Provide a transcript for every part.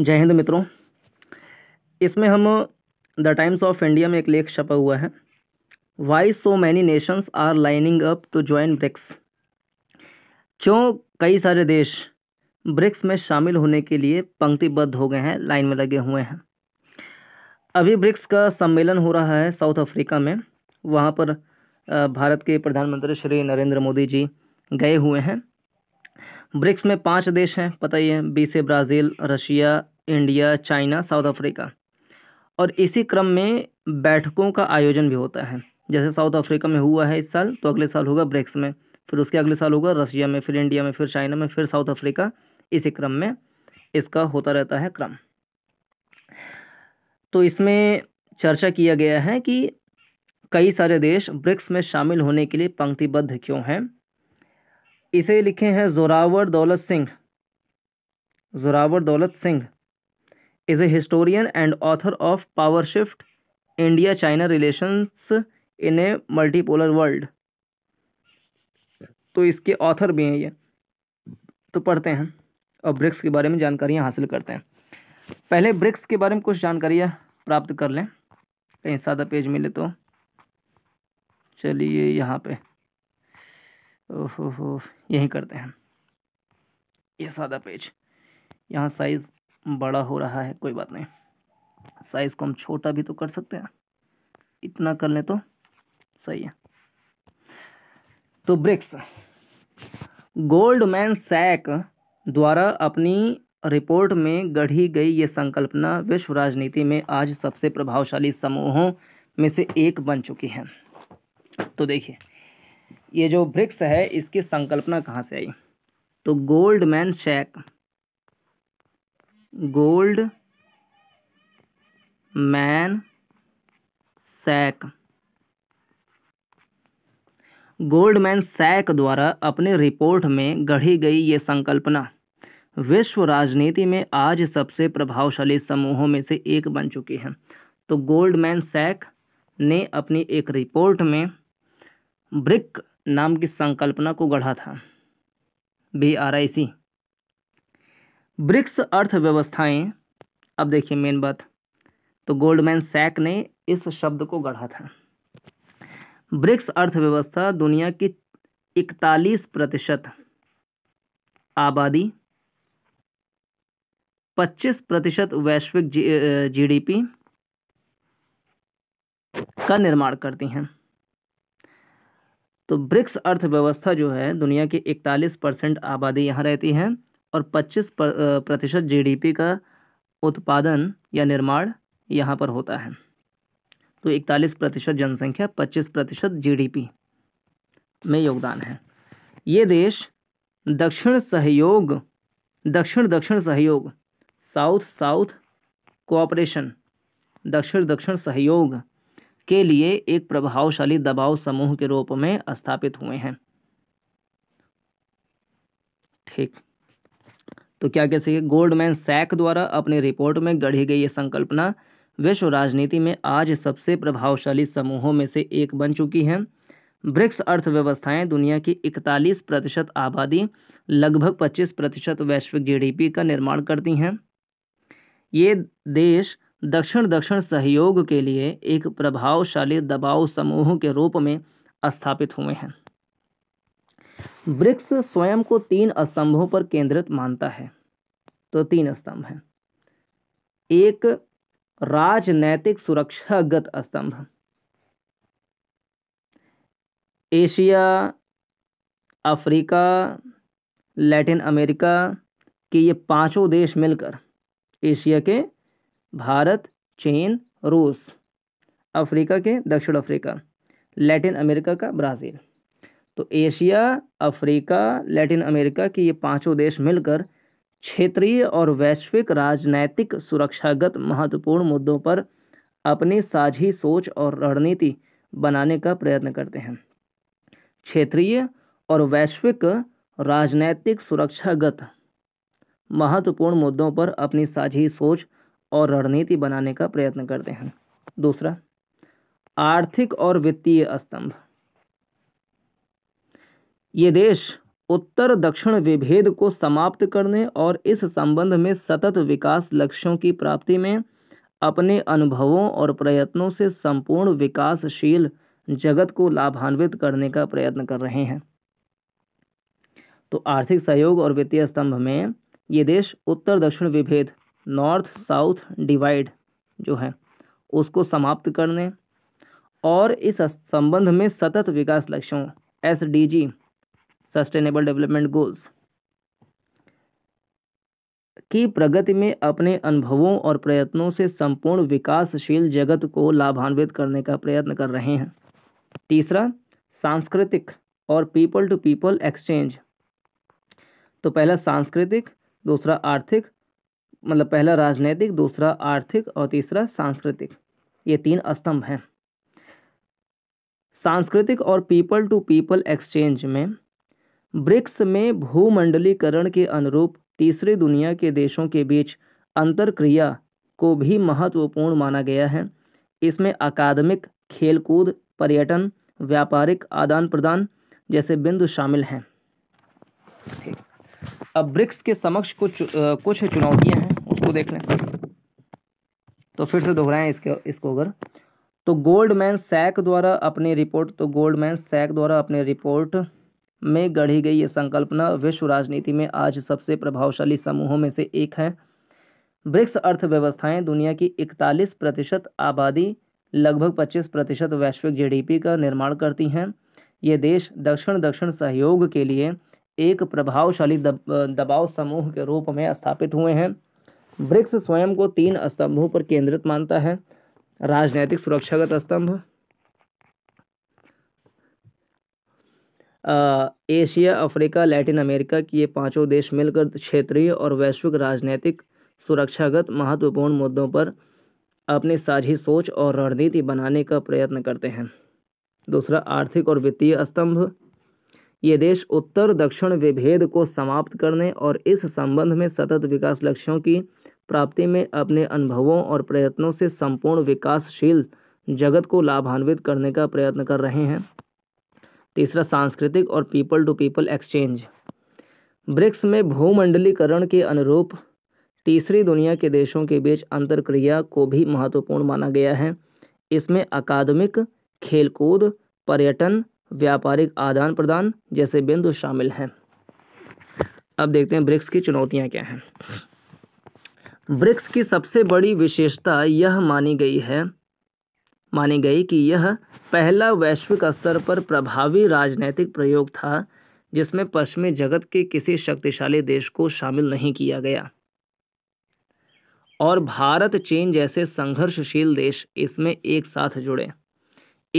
जय हिंद मित्रों इसमें हम द टाइम्स ऑफ इंडिया में एक लेख छपा हुआ है why so many nations are lining up to join BRICS क्यों कई सारे देश ब्रिक्स में शामिल होने के लिए पंक्तिबद्ध हो गए हैं लाइन में लगे हुए हैं अभी ब्रिक्स का सम्मेलन हो रहा है साउथ अफ्रीका में वहाँ पर भारत के प्रधानमंत्री श्री नरेंद्र मोदी जी गए हुए हैं ब्रिक्स में पांच देश हैं पता ही है बी से Brazil Russia India China South Africa और इसी क्रम में बैठकों का आयोजन भी होता है जैसे साउथ अफ्रीका में हुआ है इस साल तो अगले साल होगा ब्रिक्स में फिर उसके अगले साल होगा रशिया में फिर इंडिया में फिर चाइना में फिर साउथ अफ्रीका इसी क्रम में इसका होता रहता है क्रम तो इसमें चर्चा किया गया है कि कई सारे देश ब्रिक्स में शामिल होने के लिए पंक्तिबद्ध क्यों हैं इसे लिखे हैं Zorawar Daulat Singh Zorawar Daulat Singh is a historian and author of power shift India China relations in a multipolar world तो इसके ऑथर भी हैं ये तो पढ़ते हैं और ब्रिक्स के बारे में जानकारियाँ हासिल करते हैं पहले ब्रिक्स के बारे में कुछ जानकारियाँ प्राप्त कर लें कहीं सादा पेज मिले तो चलिए यहाँ पे ओहो हो करते हैं ये सादा पेज यहाँ साइज़ बड़ा हो रहा है कोई बात नहीं साइज़ को हम छोटा भी तो कर सकते हैं इतना कर लें तो सही है तो ब्रिक्स गोल्डमैन सैक द्वारा अपनी रिपोर्ट में गढ़ी गई ये संकल्पना विश्व राजनीति में आज सबसे प्रभावशाली समूहों में से एक बन चुकी है तो देखिए ये जो ब्रिक्स है इसकी संकल्पना कहाँ से आई तो Goldman Sachs Goldman Sachs Goldman Sachs द्वारा अपने रिपोर्ट में गढ़ी गई ये संकल्पना विश्व राजनीति में आज सबसे प्रभावशाली समूहों में से एक बन चुकी है तो गोल्डमैन सैक ने अपनी एक रिपोर्ट में ब्रिक नाम की संकल्पना को गढ़ा था B R I C BRICS अर्थव्यवस्थाएं अब देखिए मेन बात तो गोल्डमैन सैक ने इस शब्द को गढ़ा था ब्रिक्स अर्थव्यवस्था दुनिया की इकतालीस प्रतिशत आबादी पच्चीस प्रतिशत वैश्विक जीडीपी का निर्माण करती हैं तो ब्रिक्स अर्थव्यवस्था जो है दुनिया की इकतालीस परसेंट आबादी यहाँ रहती है और पच्चीस प्रतिशत जी का उत्पादन या निर्माण यहाँ पर होता है तो इकतालीस प्रतिशत जनसंख्या पच्चीस प्रतिशत जी में योगदान है ये देश दक्षिण सहयोग दक्षिण दक्षिण सहयोग साउथ साउथ कोऑपरेशन दक्षिण दक्षिण सहयोग के लिए एक प्रभावशाली दबाव समूह के रूप में स्थापित हुए हैं ठीक तो क्या कह सके गोल्डमैन सैक द्वारा अपनी रिपोर्ट में गढ़ी गई ये संकल्पना विश्व राजनीति में आज सबसे प्रभावशाली समूहों में से एक बन चुकी है ब्रिक्स अर्थव्यवस्थाएं दुनिया की 41 प्रतिशत आबादी लगभग 25 प्रतिशत वैश्विक जीडीपी का निर्माण करती हैं ये देश दक्षिण दक्षिण सहयोग के लिए एक प्रभावशाली दबाव समूह के रूप में स्थापित हुए हैं ब्रिक्स स्वयं को तीन स्तंभों पर केंद्रित मानता है तो तीन स्तंभ हैं एक राजनैतिक सुरक्षागत स्तंभ एशिया अफ्रीका लैटिन अमेरिका के ये पांचों देश मिलकर एशिया के भारत चीन रूस अफ्रीका के दक्षिण अफ्रीका लैटिन अमेरिका का ब्राज़ील तो एशिया अफ्रीका लैटिन अमेरिका के ये पांचों देश मिलकर क्षेत्रीय और वैश्विक राजनैतिक सुरक्षागत महत्वपूर्ण मुद्दों पर अपनी साझी सोच और रणनीति बनाने का प्रयत्न करते हैं क्षेत्रीय और वैश्विक राजनैतिक सुरक्षागत महत्वपूर्ण मुद्दों पर अपनी साझी सोच और रणनीति बनाने का प्रयत्न करते हैं दूसरा आर्थिक और वित्तीय स्तंभ ये देश उत्तर दक्षिण विभेद को समाप्त करने और इस संबंध में सतत विकास लक्ष्यों की प्राप्ति में अपने अनुभवों और प्रयत्नों से संपूर्ण विकासशील जगत को लाभान्वित करने का प्रयत्न कर रहे हैं तो आर्थिक सहयोग और वित्तीय स्तंभ में ये देश उत्तर दक्षिण विभेद नॉर्थ साउथ डिवाइड जो है उसको समाप्त करने और इस संबंध में सतत विकास लक्ष्यों S D G sustainable development goals की प्रगति में अपने अनुभवों और प्रयत्नों से संपूर्ण विकासशील जगत को लाभान्वित करने का प्रयत्न कर रहे हैं तीसरा सांस्कृतिक और पीपल टू पीपल एक्सचेंज तो पहला सांस्कृतिक दूसरा आर्थिक मतलब पहला राजनैतिक दूसरा आर्थिक और तीसरा सांस्कृतिक ये तीन स्तंभ हैं सांस्कृतिक और पीपल टू पीपल एक्सचेंज में ब्रिक्स में भूमंडलीकरण के अनुरूप तीसरे दुनिया के देशों के बीच अंतर क्रिया को भी महत्वपूर्ण माना गया है इसमें अकादमिक खेलकूद पर्यटन व्यापारिक आदान प्रदान जैसे बिंदु शामिल हैं अब ब्रिक्स के समक्ष कुछ कुछ चुनौतियां हैं उसको देख लें तो फिर से दोहराएं इसके इसको अगर तो गोल्डमैन सैक द्वारा अपनी रिपोर्ट तो गोल्डमैन सैक द्वारा अपनी रिपोर्ट में गढ़ी गई ये संकल्पना विश्व राजनीति में आज सबसे प्रभावशाली समूहों में से एक है ब्रिक्स अर्थव्यवस्थाएं दुनिया की 41 प्रतिशत आबादी लगभग 25 प्रतिशत वैश्विक जीडीपी का निर्माण करती हैं ये देश दक्षिण दक्षिण सहयोग के लिए एक प्रभावशाली दब, दबाव समूह के रूप में स्थापित हुए हैं ब्रिक्स स्वयं को तीन स्तंभों पर केंद्रित मानता है राजनैतिक सुरक्षागत स्तंभ एशिया अफ्रीका लैटिन अमेरिका की ये पांचों देश मिलकर क्षेत्रीय और वैश्विक राजनैतिक सुरक्षागत महत्वपूर्ण मुद्दों पर अपनी साझी सोच और रणनीति बनाने का प्रयत्न करते हैं दूसरा आर्थिक और वित्तीय स्तंभ ये देश उत्तर दक्षिण विभेद को समाप्त करने और इस संबंध में सतत विकास लक्ष्यों की प्राप्ति में अपने अनुभवों और प्रयत्नों से संपूर्ण विकासशील जगत को लाभान्वित करने का प्रयत्न कर रहे हैं तीसरा सांस्कृतिक और people to people exchange BRICS में भूमंडलीकरण के अनुरूप तीसरी दुनिया के देशों के बीच अंतरक्रिया को भी महत्वपूर्ण माना गया है इसमें अकादमिक खेलकूद पर्यटन व्यापारिक आदान प्रदान जैसे बिंदु शामिल हैं अब देखते हैं ब्रिक्स की चुनौतियां क्या हैं ब्रिक्स की सबसे बड़ी विशेषता यह मानी गई है मानी गई कि यह पहला वैश्विक स्तर पर प्रभावी राजनीतिक प्रयोग था जिसमें पश्चिमी जगत के किसी शक्तिशाली देश को शामिल नहीं किया गया और भारत चीन जैसे संघर्षशील देश इसमें एक साथ जुड़े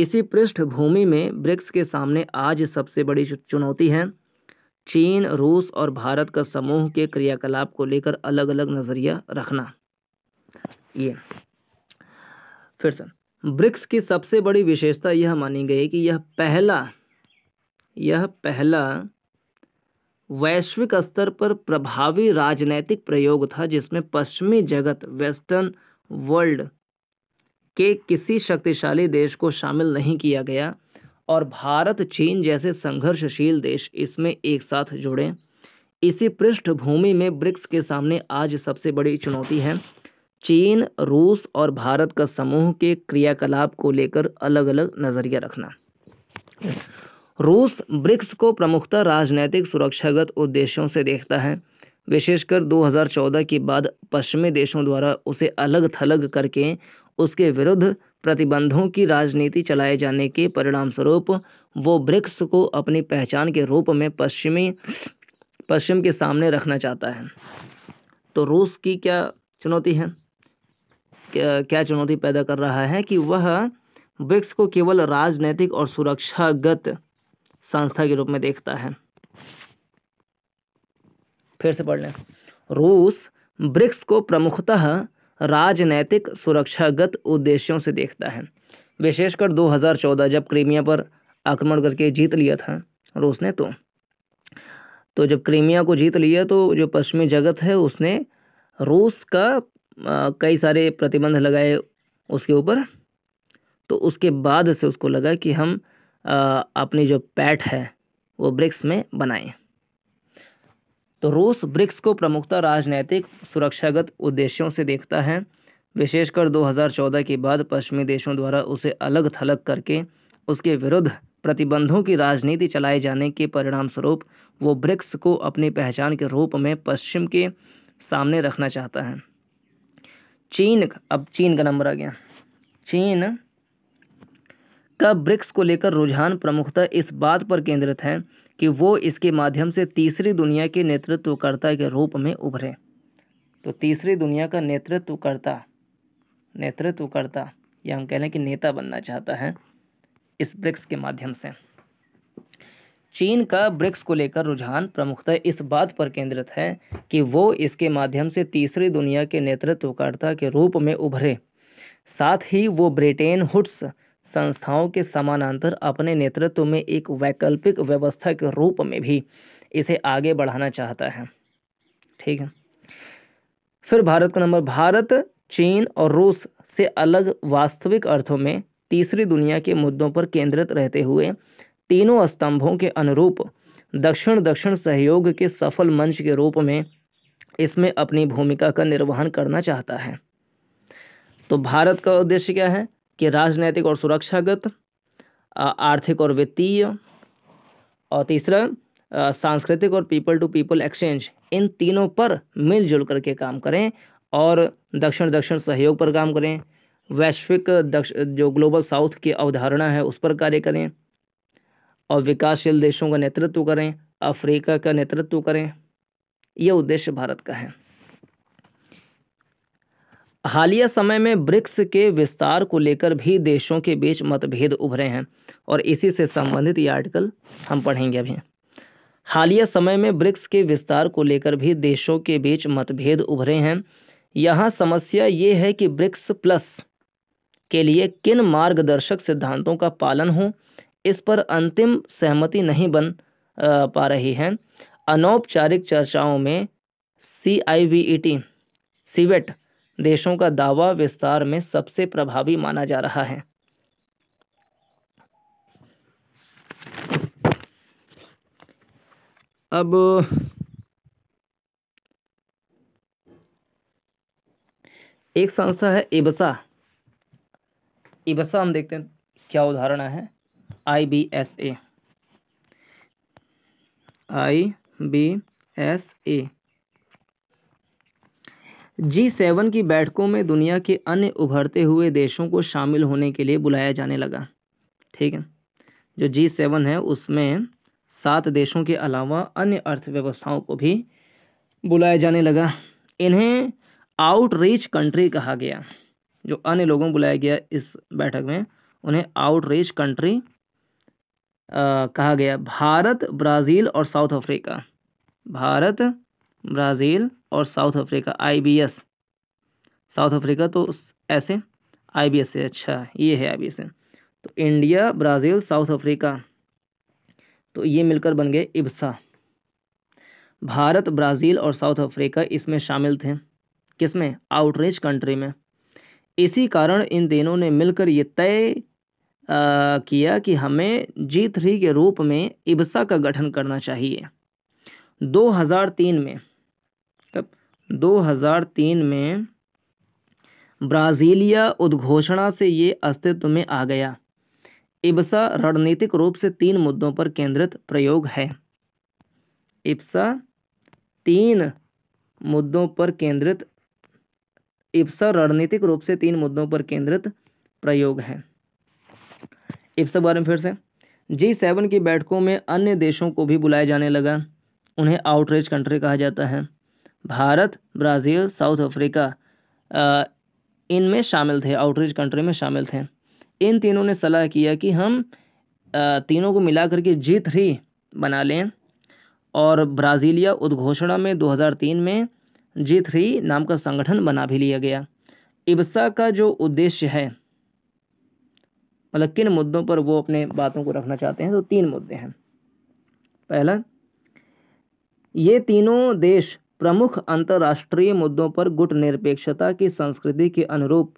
इसी पृष्ठभूमि में ब्रिक्स के सामने आज सबसे बड़ी चुनौती है चीन रूस और भारत का समूह के क्रियाकलाप को लेकर अलग अलग नज़रिया रखना ये फिर से ब्रिक्स की सबसे बड़ी विशेषता यह मानी गई कि यह पहला यह पहला वैश्विक स्तर पर प्रभावी राजनैतिक प्रयोग था जिसमें पश्चिमी जगत वेस्टर्न वर्ल्ड के किसी शक्तिशाली देश को शामिल नहीं किया गया और भारत चीन जैसे संघर्षशील देश इसमें एक साथ जुड़े इसी पृष्ठभूमि में ब्रिक्स के सामने आज सबसे बड़ी चुनौती है चीन रूस और भारत का समूह के क्रियाकलाप को लेकर अलग अलग नज़रिया रखना रूस ब्रिक्स को प्रमुखता राजनैतिक सुरक्षागत उद्देश्यों से देखता है विशेषकर 2014 के बाद पश्चिमी देशों द्वारा उसे अलग थलग करके उसके विरुद्ध प्रतिबंधों की राजनीति चलाए जाने के परिणामस्वरूप वो ब्रिक्स को अपनी पहचान के रूप में पश्चिमी पश्चिम के सामने रखना चाहता है तो रूस की क्या चुनौती है क्या, क्या चुनौती पैदा कर रहा है कि वह ब्रिक्स को केवल राजनैतिक और सुरक्षागत संस्था के रूप में देखता है फिर से पढ़ लें रूस ब्रिक्स को प्रमुखतः राजनैतिक सुरक्षागत उद्देश्यों से देखता है विशेषकर 2014 जब क्रीमिया पर आक्रमण करके जीत लिया था रूस ने तो तो जब क्रीमिया को जीत लिया तो जो पश्चिमी जगत है उसने रूस का आ, कई सारे प्रतिबंध लगाए उसके ऊपर तो उसके बाद से उसको लगा कि हम अपनी जो पैट है वो ब्रिक्स में बनाएं तो रूस ब्रिक्स को प्रमुखता राजनैतिक सुरक्षागत उद्देश्यों से देखता है विशेषकर 2014 के बाद पश्चिमी देशों द्वारा उसे अलग थलग करके उसके विरुद्ध प्रतिबंधों की राजनीति चलाए जाने के परिणामस्वरूप वो ब्रिक्स को अपनी पहचान के रूप में पश्चिम के सामने रखना चाहता है चीन अब चीन का नंबर आ गया चीन का ब्रिक्स को लेकर रुझान प्रमुखता इस बात पर केंद्रित है कि वो इसके माध्यम से तीसरी दुनिया के नेतृत्वकर्ता के रूप में उभरे तो तीसरी दुनिया का नेतृत्वकर्ता नेतृत्वकर्ता या हम कह लें कि नेता बनना चाहता है इस ब्रिक्स के माध्यम से चीन का ब्रिक्स को लेकर रुझान प्रमुखता इस बात पर केंद्रित है कि वो इसके माध्यम से तीसरी दुनिया के नेतृत्वकर्ता के रूप में उभरे साथ ही वो ब्रिटेन हुड्स संस्थाओं के समानांतर अपने नेतृत्व में एक वैकल्पिक व्यवस्था के रूप में भी इसे आगे बढ़ाना चाहता है ठीक है फिर भारत का नंबर भारत चीन और रूस से अलग वास्तविक अर्थों में तीसरी दुनिया के मुद्दों पर केंद्रित रहते हुए तीनों स्तंभों के अनुरूप दक्षिण दक्षिण सहयोग के सफल मंच के रूप में इसमें अपनी भूमिका का निर्वहन करना चाहता है तो भारत का उद्देश्य क्या है कि राजनैतिक और सुरक्षागत आर्थिक और वित्तीय और तीसरा सांस्कृतिक और पीपल टू पीपल एक्सचेंज इन तीनों पर मिलजुल करके काम करें और दक्षिण दक्षिण सहयोग पर काम करें वैश्विक दक्ष जो ग्लोबल साउथ की अवधारणा है उस पर कार्य करें और विकासशील देशों का नेतृत्व करें अफ्रीका का नेतृत्व करें यह उद्देश्य भारत का है हालिया समय में ब्रिक्स के विस्तार को लेकर भी देशों के बीच मतभेद उभरे हैं और इसी से संबंधित ये आर्टिकल हम पढ़ेंगे अभी हालिया समय में ब्रिक्स के विस्तार को लेकर भी देशों के बीच मतभेद उभरे हैं यहाँ समस्या ये है कि ब्रिक्स प्लस के लिए किन मार्गदर्शक सिद्धांतों का पालन हो इस पर अंतिम सहमति नहीं बन पा रही है अनौपचारिक चर्चाओं में C I V E T CIVET देशों का दावा विस्तार में सबसे प्रभावी माना जा रहा है अब एक संस्था है इबसा इबसा हम देखते हैं क्या उदाहरण है I B S A I B S A G seven की बैठकों में दुनिया के अन्य उभरते हुए देशों को शामिल होने के लिए बुलाया जाने लगा ठीक है जो जी सेवन है उसमें सात देशों के अलावा अन्य अर्थव्यवस्थाओं को भी बुलाया जाने लगा इन्हें आउटरीच कंट्री कहा गया जो अन्य लोगों को बुलाया गया इस बैठक में उन्हें आउटरीच कंट्री कहा गया भारत ब्राज़ील और साउथ अफ्रीका भारत ब्राज़ील और South Africa IBS South Africa तो ऐसे आईबीएस से अच्छा ये है आईबीएस तो इंडिया ब्राज़ील साउथ अफ्रीका तो ये मिलकर बन गए इब्सा भारत ब्राज़ील और साउथ अफ्रीका इसमें शामिल थे किसमें आउटरीच कंट्री में इसी कारण इन तीनों ने मिलकर ये तय किया कि हमें जी थ्री के रूप में इब्सा का गठन करना चाहिए 2003 में 2003 में ब्राज़ीलिया उद्घोषणा से ये अस्तित्व में आ गया इब्सा रणनीतिक रूप से तीन मुद्दों पर केंद्रित प्रयोग है इब्सा तीन मुद्दों पर केंद्रित इब्सा रणनीतिक रूप से तीन मुद्दों पर केंद्रित प्रयोग है इब्सा बारे में फिर से जी सेवन की बैठकों में अन्य देशों को भी बुलाया जाने लगा उन्हें आउटरीच कंट्री कहा जाता है भारत ब्राज़ील साउथ अफ्रीका इनमें शामिल थे आउटरीच कंट्री में शामिल थे इन तीनों ने सलाह किया कि हम तीनों को मिला करके जी थ्री बना लें और ब्राज़ीलिया उद्घोषणा में 2003 में जी थ्री नाम का संगठन बना भी लिया गया इब्सा का जो उद्देश्य है मतलब किन मुद्दों पर वो अपने बातों को रखना चाहते हैं तो तीन मुद्दे हैं पहला ये तीनों देश प्रमुख अंतर्राष्ट्रीय मुद्दों पर गुट निरपेक्षता की संस्कृति के अनुरूप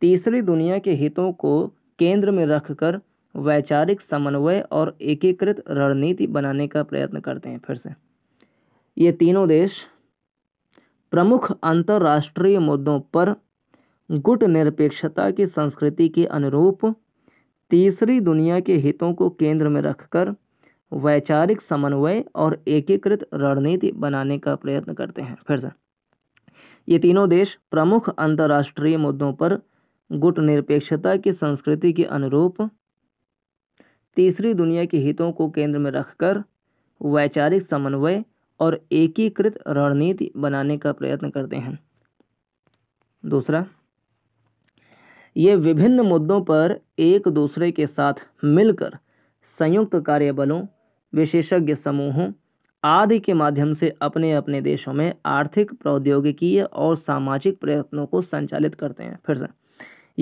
तीसरी दुनिया के हितों को केंद्र में रखकर वैचारिक समन्वय और एकीकृत रणनीति बनाने का प्रयत्न करते हैं फिर से ये तीनों देश प्रमुख अंतर्राष्ट्रीय मुद्दों पर गुट निरपेक्षता की संस्कृति के अनुरूप तीसरी दुनिया के हितों को केंद्र में रखकर वैचारिक समन्वय और एकीकृत रणनीति बनाने का प्रयत्न करते हैं फिर से ये तीनों देश प्रमुख अंतर्राष्ट्रीय मुद्दों पर गुट निरपेक्षता की संस्कृति के अनुरूप तीसरी दुनिया के हितों को केंद्र में रखकर वैचारिक समन्वय और एकीकृत रणनीति बनाने का प्रयत्न करते हैं दूसरा ये विभिन्न मुद्दों पर एक दूसरे के साथ मिलकर संयुक्त कार्यबलों विशेषज्ञ समूहों आदि के माध्यम से अपने अपने देशों में आर्थिक प्रौद्योगिकीय और सामाजिक प्रयत्नों को संचालित करते हैं फिर से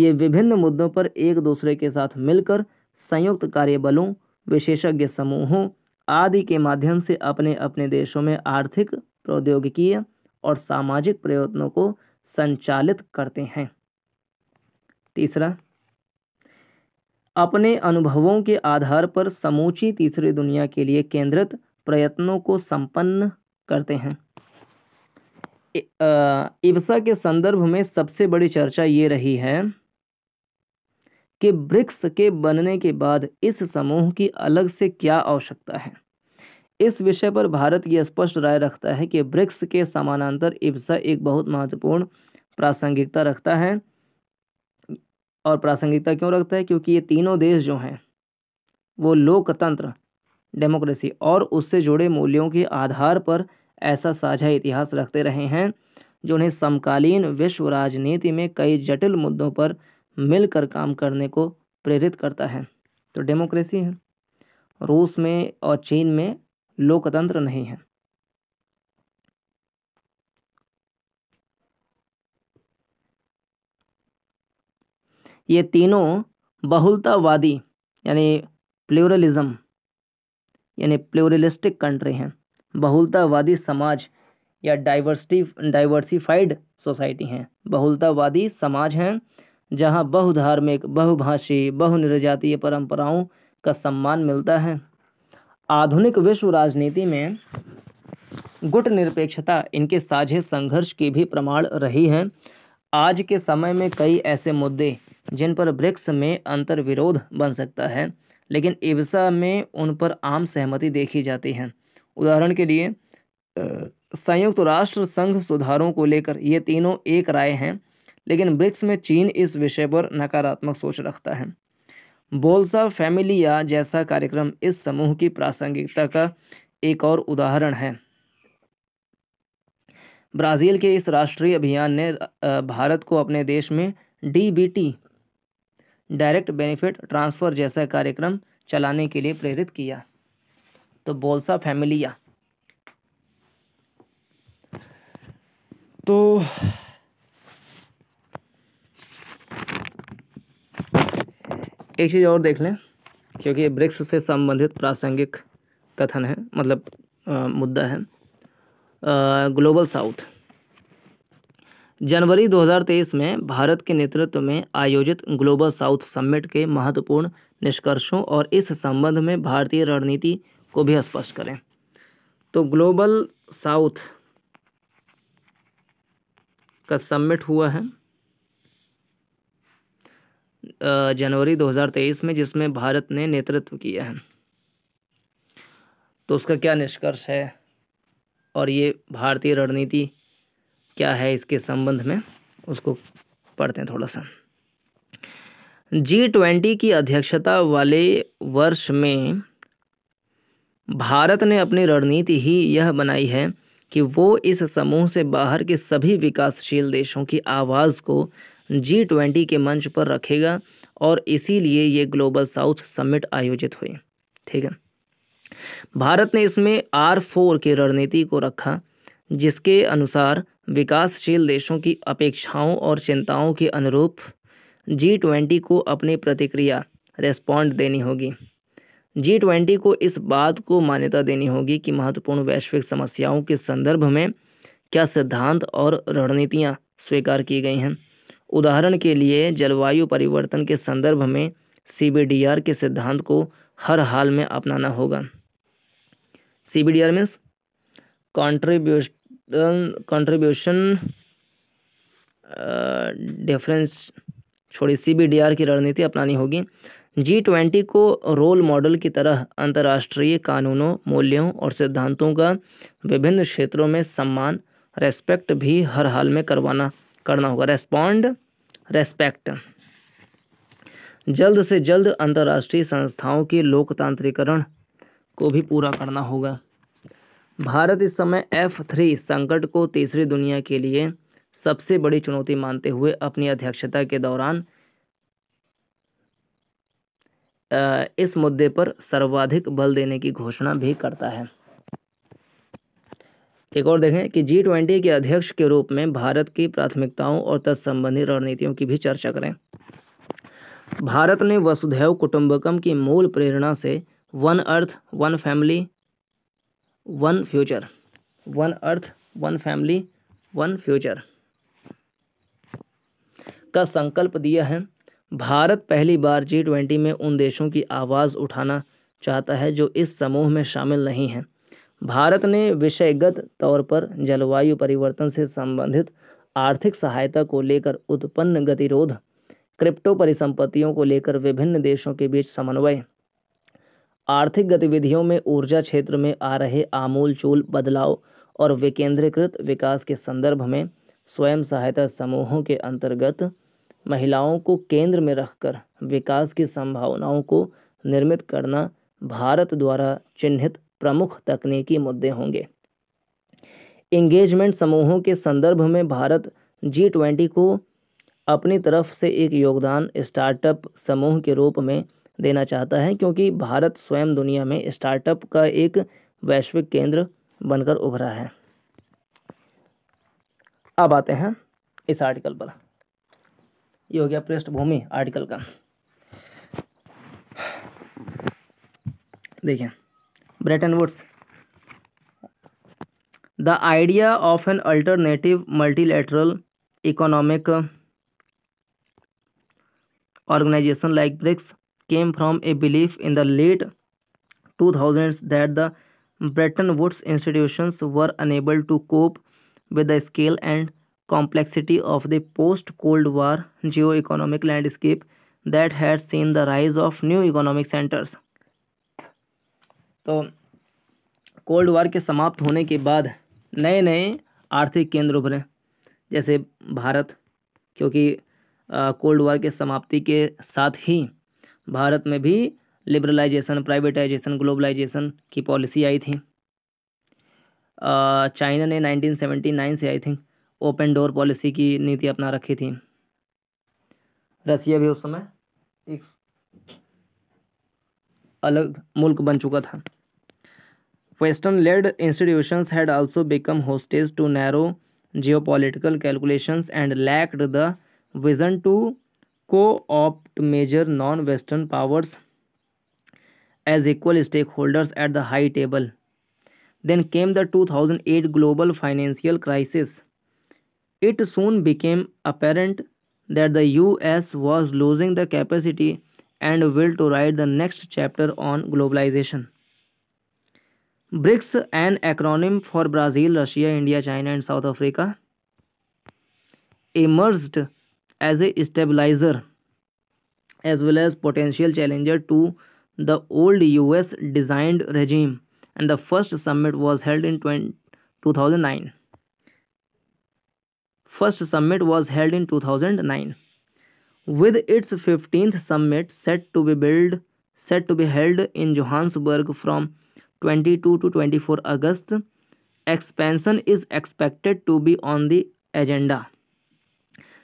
ये विभिन्न मुद्दों पर एक दूसरे के साथ मिलकर संयुक्त कार्यबलों विशेषज्ञ समूहों आदि के माध्यम से अपने अपने देशों में आर्थिक प्रौद्योगिकीय और सामाजिक प्रयत्नों को संचालित करते हैं तीसरा अपने अनुभवों के आधार पर समूची तीसरी दुनिया के लिए केंद्रित प्रयत्नों को संपन्न करते हैं इब्सा के संदर्भ में सबसे बड़ी चर्चा ये रही है कि ब्रिक्स के बनने के बाद इस समूह की अलग से क्या आवश्यकता है इस विषय पर भारत ये स्पष्ट राय रखता है कि ब्रिक्स के समानांतर इब्सा एक बहुत महत्वपूर्ण प्रासंगिकता रखता है और प्रासंगिकता क्यों रखता है क्योंकि ये तीनों देश जो हैं वो लोकतंत्र डेमोक्रेसी और उससे जुड़े मूल्यों के आधार पर ऐसा साझा इतिहास रखते रहे हैं जो उन्हें समकालीन विश्व राजनीति में कई जटिल मुद्दों पर मिलकर काम करने को प्रेरित करता है तो डेमोक्रेसी है रूस में और चीन में लोकतंत्र नहीं है ये तीनों बहुलतावादी यानी प्लूरलिज़म यानी प्लूरलिस्टिक कंट्री हैं बहुलतावादी समाज या डाइवर्सिटी डाइवर्सिफाइड सोसाइटी हैं बहुलतावादी समाज हैं जहां बहुधार्मिक बहुभाषी बहुनिर्जातीय परंपराओं का सम्मान मिलता है आधुनिक विश्व राजनीति में गुट निरपेक्षता इनके साझे संघर्ष की भी प्रमाण रही है आज के समय में कई ऐसे मुद्दे जिन पर ब्रिक्स में अंतर्विरोध बन सकता है लेकिन इब्सा में उन पर आम सहमति देखी जाती है उदाहरण के लिए संयुक्त राष्ट्र संघ सुधारों को लेकर ये तीनों एक राय हैं लेकिन ब्रिक्स में चीन इस विषय पर नकारात्मक सोच रखता है बोलसा फैमिलिया जैसा कार्यक्रम इस समूह की प्रासंगिकता का एक और उदाहरण है ब्राज़ील के इस राष्ट्रीय अभियान ने भारत को अपने देश में डीबीटी डायरेक्ट बेनिफिट ट्रांसफ़र जैसा कार्यक्रम चलाने के लिए प्रेरित किया तो बोलसा फैमिलिया तो एक चीज़ और देख लें क्योंकि ये ब्रिक्स से संबंधित प्रासंगिक कथन है मतलब आ, मुद्दा है आ, ग्लोबल साउथ जनवरी 2023 में भारत के नेतृत्व में आयोजित ग्लोबल साउथ समिट के महत्वपूर्ण निष्कर्षों और इस संबंध में भारतीय रणनीति को भी स्पष्ट करें तो ग्लोबल साउथ का समिट हुआ है जनवरी 2023 में जिसमें भारत ने नेतृत्व किया है तो उसका क्या निष्कर्ष है और ये भारतीय रणनीति क्या है इसके संबंध में उसको पढ़ते हैं थोड़ा सा जी ट्वेंटी की अध्यक्षता वाले वर्ष में भारत ने अपनी रणनीति ही यह बनाई है कि वो इस समूह से बाहर के सभी विकासशील देशों की आवाज़ को जी ट्वेंटी के मंच पर रखेगा और इसीलिए ये ग्लोबल साउथ समिट आयोजित हुई ठीक है भारत ने इसमें आर फोर की रणनीति को रखा जिसके अनुसार विकासशील देशों की अपेक्षाओं और चिंताओं के अनुरूप जी ट्वेंटी को अपनी प्रतिक्रिया रेस्पॉन्ड देनी होगी जी ट्वेंटी को इस बात को मान्यता देनी होगी कि महत्वपूर्ण वैश्विक समस्याओं के संदर्भ में क्या सिद्धांत और रणनीतियाँ स्वीकार की गई हैं उदाहरण के लिए जलवायु परिवर्तन के संदर्भ में सी के सिद्धांत को हर हाल में अपनाना होगा C B D R means contribution contribution difference छोड़ी सी बी डी आर की रणनीति अपनानी होगी जी ट्वेंटी को रोल मॉडल की तरह अंतर्राष्ट्रीय कानूनों मूल्यों और सिद्धांतों का विभिन्न क्षेत्रों में सम्मान रेस्पेक्ट भी हर हाल में करवाना करना होगा रेस्पॉन्ड रेस्पेक्ट जल्द से जल्द अंतर्राष्ट्रीय संस्थाओं के लोकतांत्रिकरण को भी पूरा करना होगा भारत इस समय एफ थ्री संकट को तीसरी दुनिया के लिए सबसे बड़ी चुनौती मानते हुए अपनी अध्यक्षता के दौरान इस मुद्दे पर सर्वाधिक बल देने की घोषणा भी करता है एक और देखें कि जी ट्वेंटी के अध्यक्ष के रूप में भारत की प्राथमिकताओं और तत्संबंधी रणनीतियों की भी चर्चा करें भारत ने वसुधैव कुटुंबकम की मूल प्रेरणा से one earth one family one future one earth one family one future का संकल्प दिया है भारत पहली बार जी ट्वेंटी में उन देशों की आवाज़ उठाना चाहता है जो इस समूह में शामिल नहीं हैं भारत ने विषयगत तौर पर जलवायु परिवर्तन से संबंधित आर्थिक सहायता को लेकर उत्पन्न गतिरोध क्रिप्टो परिसंपत्तियों को लेकर विभिन्न देशों के बीच समन्वय आर्थिक गतिविधियों में ऊर्जा क्षेत्र में आ रहे आमूलचूल बदलाव और विकेंद्रीकृत विकास के संदर्भ में स्वयं सहायता समूहों के अंतर्गत महिलाओं को केंद्र में रखकर विकास की संभावनाओं को निर्मित करना भारत द्वारा चिन्हित प्रमुख तकनीकी मुद्दे होंगे इंगेजमेंट समूहों के संदर्भ में भारत जी ट्वेंटी को अपनी तरफ से एक योगदान स्टार्टअप समूह के रूप में देना चाहता है क्योंकि भारत स्वयं दुनिया में स्टार्टअप का एक वैश्विक केंद्र बनकर उभरा है अब आते हैं इस आर्टिकल पर ये हो गया पृष्ठभूमि आर्टिकल का देखिए Bretton Woods the idea of an alternative multilateral economic organisation like BRICS came from a belief in the late 2000s that the Bretton Woods institutions were unable to cope with the scale and complexity of the post-Cold War geo-economic landscape that had seen the rise of new economic centers. तो cold war के समाप्त होने के बाद नए नए आर्थिक केंद्र उभरे जैसे भारत क्योंकि कोल्ड वार के समाप्ति के साथ ही भारत में भी लिबरलाइजेशन प्राइवेटाइजेशन ग्लोबलाइजेशन की पॉलिसी आई थी चाइना ने 1979 से I think open door policy की नीति अपना रखी थी रसिया भी उस समय एक अलग मुल्क बन चुका था western led institutions had also become hostage to narrow geopolitical calculations and lacked the vision to co op to measure non-Western powers as equal stakeholders at the high table. Then came the 2008 global financial crisis. It soon became apparent that the US was losing the capacity and will to write the next chapter on globalization. BRICS, an acronym for Brazil, Russia, India, China, and South Africa, emerged as a stabilizer as well as potential challenger to the old US designed regime and the first summit was held in 2009 first summit was held in 2009 with its 15th summit set to be build set to be held in Johannesburg from 22 to 24 August expansion is expected to be on the agenda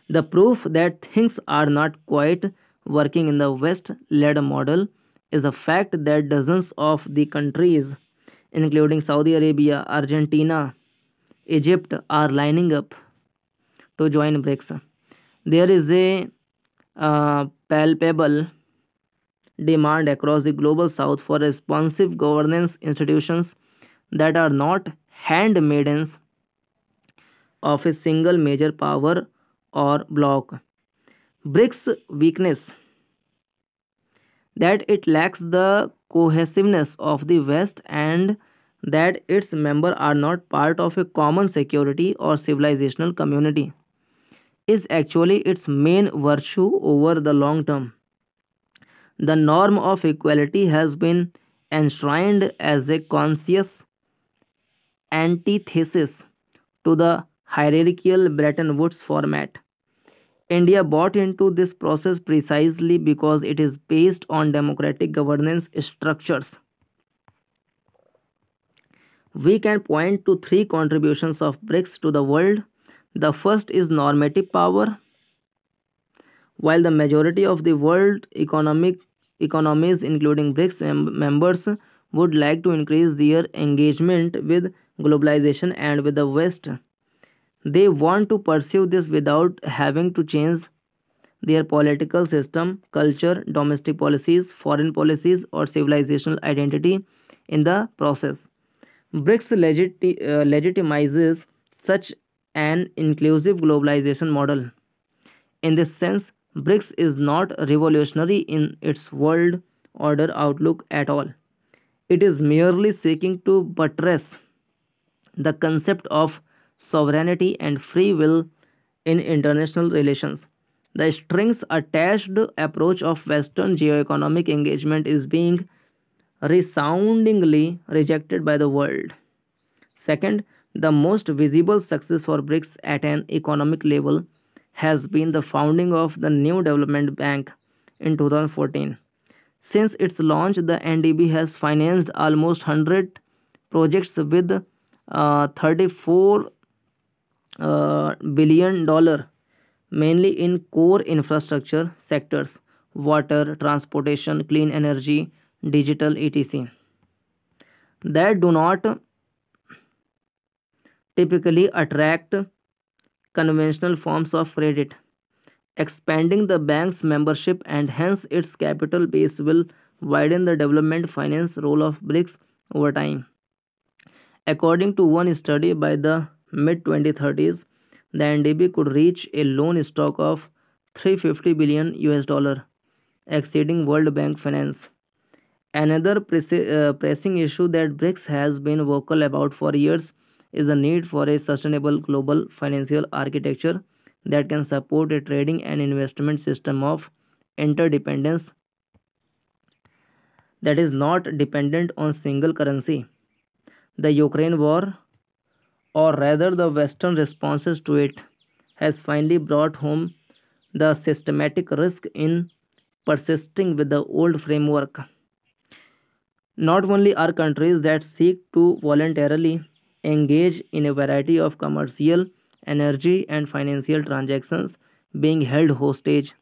the proof that things are not quite working in the West-led model is a fact that dozens of the countries, including Saudi Arabia, Argentina, Egypt, are lining up to join BRICS. There is a uh, palpable demand across the global south for responsive governance institutions that are not handmaidens of a single major power or bloc. BRICS weakness that it lacks the cohesiveness of the West and that its members are not part of a common security or civilizational community is actually its main virtue over the long term. The norm of equality has been enshrined as a conscious antithesis to the hierarchical Bretton Woods format. India bought into this process precisely because it is based on democratic governance structures. We can point to three contributions of BRICS to the world. The first is normative power. While the majority of the world economic economies including BRICS members would like to increase their engagement with globalization and with the West they want to pursue this without having to change their political system, culture, domestic policies, foreign policies, or civilizational identity in the process. BRICS uh, legitimizes such an inclusive globalization model. In this sense, BRICS is not revolutionary in its world order outlook at all. It is merely seeking to buttress the concept of sovereignty and free will in international relations. The strings attached approach of Western geo-economic engagement is being resoundingly rejected by the world. Second, the most visible success for BRICS at an economic level has been the founding of the new development bank in 2014. Since its launch, the NDB has financed almost 100 projects with uh, 34 billion dollar mainly in core infrastructure sectors water transportation clean energy digital etc that do not typically attract conventional forms of credit expanding the bank's membership and hence its capital base will widen the development finance role of BRICS over time. According to one study by the mid 2030s, the NDB could reach a loan stock of 350 billion US dollar, exceeding World Bank finance. Another uh, pressing issue that BRICS has been vocal about for years is the need for a sustainable global financial architecture that can support a trading and investment system of interdependence that is not dependent on single currency. The Ukraine war or rather the Western responses to it, has finally brought home the systematic risk in persisting with the old framework. Not only are countries that seek to voluntarily engage in a variety of commercial, energy, and financial transactions being held hostage,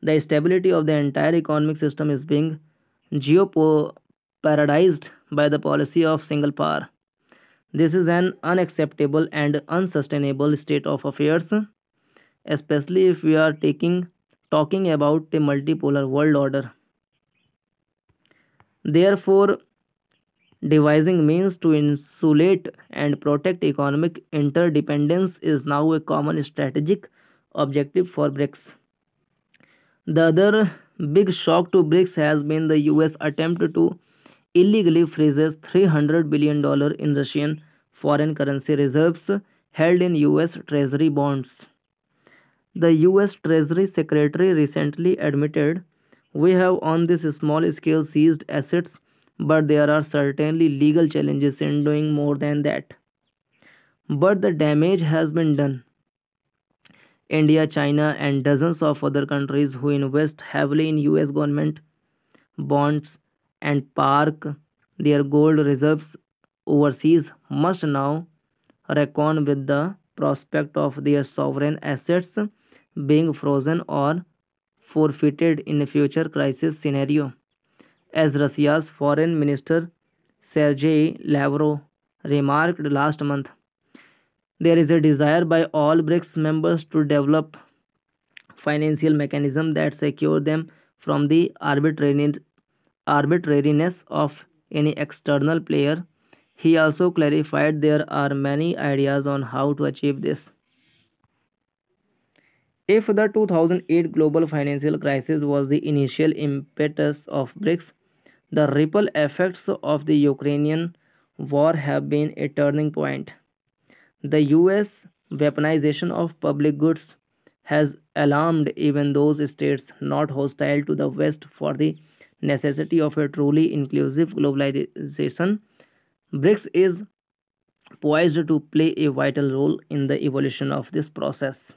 the stability of the entire economic system is being geoparadized by the policy of single power. This is an unacceptable and unsustainable state of affairs, especially if we are taking, talking about a multipolar world order. Therefore, devising means to insulate and protect economic interdependence is now a common strategic objective for BRICS. The other big shock to BRICS has been the US attempt to illegally freezes 300 billion dollar in Russian foreign currency reserves held in US Treasury bonds. The US Treasury Secretary recently admitted, "We have on this small scale seized assets, but there are certainly legal challenges in doing more than that." But the damage has been done. India, China, and dozens of other countries who invest heavily in US government bonds and park their gold reserves overseas must now reckon with the prospect of their sovereign assets being frozen or forfeited in a future crisis scenario. As Russia's foreign minister Sergei Lavrov remarked last month, there is a desire by all BRICS members to develop financial mechanisms that secure them from the arbitrariness arbitrariness of any external player. He also clarified there are many ideas on how to achieve this. If the 2008 global financial crisis was the initial impetus of BRICS, the ripple effects of the Ukrainian war have been a turning point. The US weaponization of public goods has alarmed even those states not hostile to the West for the necessity of a truly inclusive globalization, BRICS is poised to play a vital role in the evolution of this process.